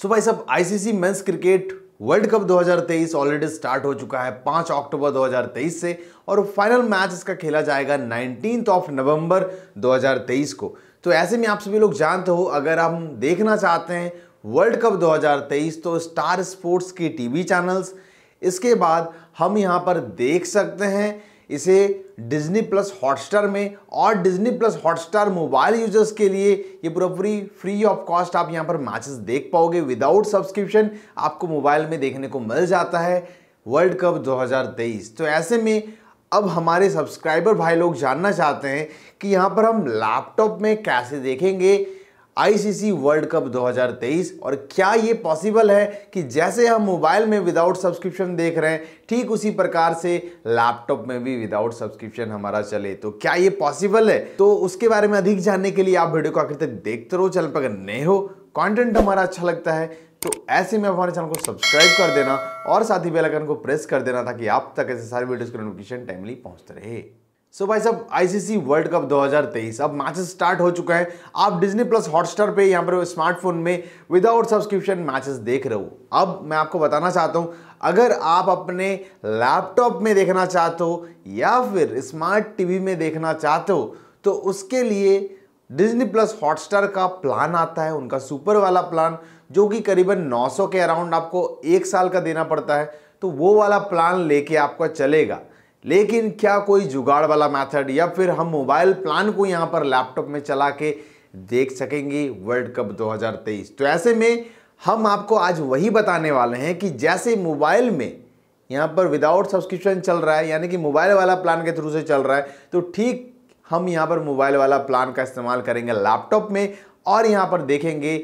सो भाई सब ICC men's cricket world cup 2023 already start हो चुका है 5 अक्टूबर 2023 से और फाइनल मैच इसका खेला जाएगा नाइनटीन ऑफ नवंबर 2023 को तो ऐसे में आप सभी लोग जानते हो अगर हम देखना चाहते हैं वर्ल्ड कप 2023 तो स्टार स्पोर्ट्स की टीवी चैनल्स इसके बाद हम यहाँ पर देख सकते हैं इसे डिज्नी प्लस हॉटस्टार में और Disney plus Hotstar mobile users के लिए ये पूरा पूरी फ्री ऑफ कॉस्ट आप यहाँ पर मैचेस देख पाओगे विदाउट सब्सक्रिप्शन आपको मोबाइल में देखने को मिल जाता है वर्ल्ड कप 2023 तो ऐसे में अब हमारे सब्सक्राइबर भाई लोग जानना चाहते हैं कि यहाँ पर हम लैपटॉप में कैसे देखेंगे आईसीसी वर्ल्ड कप 2023 और क्या ये पॉसिबल है कि जैसे हम मोबाइल में विदाउट सब्सक्रिप्शन देख रहे हैं ठीक उसी प्रकार से लैपटॉप में भी विदाउट सब्सक्रिप्शन हमारा चले तो क्या ये पॉसिबल है तो उसके बारे में अधिक जानने के लिए आप वीडियो को आखिर तक देखते रहो चैनल पर अगर नए हो कॉन्टेंट हमारा अच्छा लगता है तो ऐसे में हमारे चैनल को सब्सक्राइब कर देना और साथ ही बेलाइकन को प्रेस कर देना ताकि आप तक ऐसे सारे वीडियोज का नोटिफिकेशन टाइमली पहुंचते रहे सो so भाई साहब आईसीसी वर्ल्ड कप 2023 अब मैचेस स्टार्ट हो चुका है आप डिज्नी प्लस हॉटस्टार पे यहाँ पर स्मार्टफोन में विदाउट सब्सक्रिप्शन मैचेस देख रहे हो अब मैं आपको बताना चाहता हूँ अगर आप अपने लैपटॉप में देखना चाहते हो या फिर स्मार्ट टीवी में देखना चाहते हो तो उसके लिए डिजनी प्लस हॉटस्टार का प्लान आता है उनका सुपर वाला प्लान जो कि करीबन नौ के अराउंड आपको एक साल का देना पड़ता है तो वो वाला प्लान लेके आपका चलेगा लेकिन क्या कोई जुगाड़ वाला मेथड या फिर हम मोबाइल प्लान को यहाँ पर लैपटॉप में चला के देख सकेंगे वर्ल्ड कप 2023 तो ऐसे में हम आपको आज वही बताने वाले हैं कि जैसे मोबाइल में यहाँ पर विदाउट सब्सक्रिप्शन चल रहा है यानी कि मोबाइल वाला प्लान के थ्रू से चल रहा है तो ठीक हम यहाँ पर मोबाइल वाला प्लान का इस्तेमाल करेंगे लैपटॉप में और यहाँ पर देखेंगे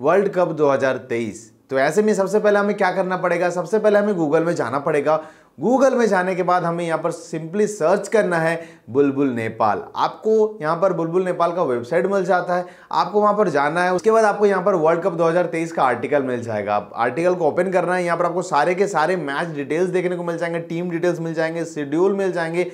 वर्ल्ड कप 2023 तो ऐसे में सबसे पहले हमें क्या करना पड़ेगा सबसे पहले हमें गूगल में जाना पड़ेगा गूगल में जाने के बाद हमें यहाँ पर सिंपली सर्च करना है बुलबुल नेपाल आपको यहाँ पर बुलबुल नेपाल का वेबसाइट मिल जाता है आपको वहाँ पर जाना है उसके बाद आपको यहाँ पर वर्ल्ड कप 2023 का आर्टिकल मिल जाएगा आप आर्टिकल को ओपन करना है यहाँ पर आपको सारे के सारे मैच डिटेल्स देखने को मिल जाएंगे टीम डिटेल्स मिल जाएंगे शेड्यूल मिल जाएंगे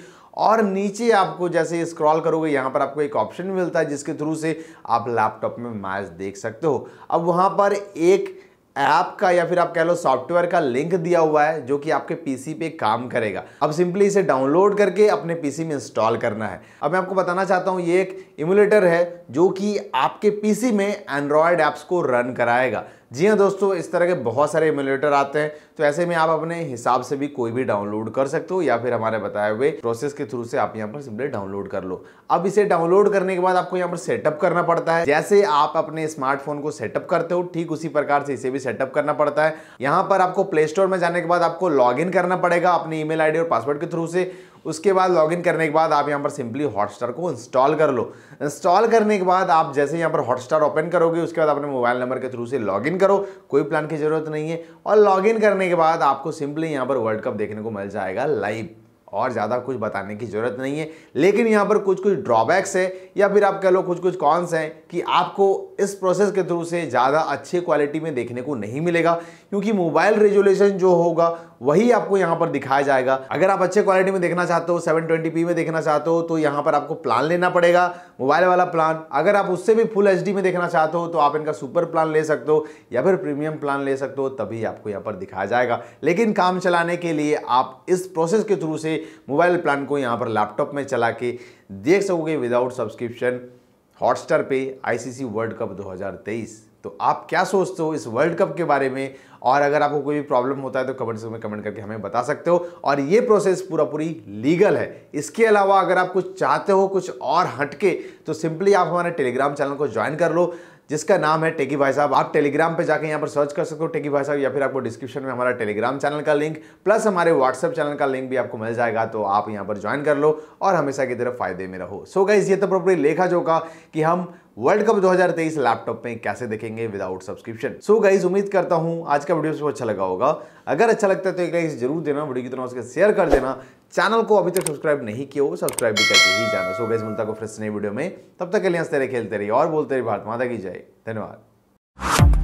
और नीचे आपको जैसे स्क्रॉल करोगे यहाँ पर आपको एक ऑप्शन मिलता है जिसके थ्रू से आप लैपटॉप में मैच देख सकते हो अब वहाँ पर एक ऐप का या फिर आप कह लो सॉफ्टवेयर का लिंक दिया हुआ है जो कि आपके पीसी पे काम करेगा अब सिंपली इसे डाउनलोड करके अपने पीसी में इंस्टॉल करना है अब मैं आपको बताना चाहता हूँ ये एक इमुलेटर है जो कि आपके पीसी में एंड्रॉयड ऐप्स को रन कराएगा जी हाँ दोस्तों इस तरह के बहुत सारे इम्यूलेटर आते हैं तो ऐसे में आप अपने हिसाब से भी कोई भी डाउनलोड कर सकते हो या फिर हमारे बताए हुए प्रोसेस के थ्रू से आप यहाँ पर सिंपली डाउनलोड कर लो अब इसे डाउनलोड करने के बाद आपको यहाँ पर सेटअप करना पड़ता है जैसे आप अपने स्मार्टफोन को सेटअप करते हो ठीक उसी प्रकार से इसे भी सेटअप करना पड़ता है यहाँ पर आपको प्ले स्टोर में जाने के बाद आपको लॉग करना पड़ेगा अपनी ईमेल मेल और पासवर्ड के थ्रू से उसके बाद लॉगिन करने के बाद आप यहाँ पर सिंपली हॉटस्टार को इंस्टॉल कर लो इंस्टॉल करने के बाद आप जैसे यहाँ पर हॉटस्टार ओपन करोगे उसके बाद अपने मोबाइल नंबर के थ्रू से लॉगिन करो कोई प्लान की ज़रूरत नहीं है और लॉगिन करने के बाद आपको सिंपली यहाँ पर वर्ल्ड कप देखने को मिल जाएगा लाइव और ज़्यादा कुछ बताने की ज़रूरत नहीं है लेकिन यहाँ पर कुछ कुछ ड्रॉबैक्स है या फिर आप कह लो कुछ कुछ कॉन्स हैं कि आपको इस प्रोसेस के थ्रू से ज़्यादा अच्छे क्वालिटी में देखने को नहीं मिलेगा क्योंकि मोबाइल रेजोल्यूशन जो होगा वही आपको यहाँ पर दिखाया जाएगा अगर आप अच्छे क्वालिटी में देखना चाहते हो सेवन में देखना चाहते हो तो यहाँ पर आपको प्लान लेना पड़ेगा मोबाइल वाला प्लान अगर आप उससे भी फुल एच में देखना चाहते हो तो आप इनका सुपर प्लान ले सकते हो या फिर प्रीमियम प्लान ले सकते हो तभी आपको यहाँ पर दिखाया जाएगा लेकिन काम चलाने के लिए आप इस प्रोसेस के थ्रू से मोबाइल प्लान को यहाँ पर लैपटॉप में चला के देख सकोगे विदाउट सब्सक्रिप्शन हॉटस्टार पे आईसीसी वर्ल्ड कप 2023 तो आप क्या सोचते हो इस वर्ल्ड कप के बारे में और अगर आपको कोई भी प्रॉब्लम होता है तो कमेंट में कमेंट करके हमें बता सकते हो और ये प्रोसेस पूरा पूरी लीगल है इसके अलावा अगर आप कुछ चाहते हो कुछ और हटके तो सिंपली आप हमारे टेलीग्राम चैनल को ज्वाइन कर लो जिसका नाम है टेकी भाई साहब आप टेलीग्राम पे जाके यहाँ पर सर्च कर सकते हो टेकी भाई साहब या फिर आपको डिस्क्रिप्शन में हमारा टेलीग्राम चैनल का लिंक प्लस हमारे व्हाट्सअप चैनल का लिंक भी आपको मिल जाएगा तो आप यहाँ पर ज्वाइन कर लो और हमेशा की तरफ फायदे में रहो सो so गाइज ये तो प्रॉपरी लेखा जोखा कि हम वर्ल्ड कप 2023 लैपटॉप में कैसे देखेंगे विदाउट सब्सक्रिप्शन सो गाइज उम्मीद करता हूँ आज का वीडियो सबको अच्छा लगा होगा अगर अच्छा लगता है तो गाइज जरूर देना वीडियो की तरह उसके शेयर कर देना चैनल को अभी तक सब्सक्राइब नहीं किया हो सब्सक्राइब भी करके ही जाना सो गाइज मिलता को फिर नई वीडियो में तब तक के लिए हंसते रहे खेलते रहिए और बोलते रहिए भारत माता की जय धन्यवाद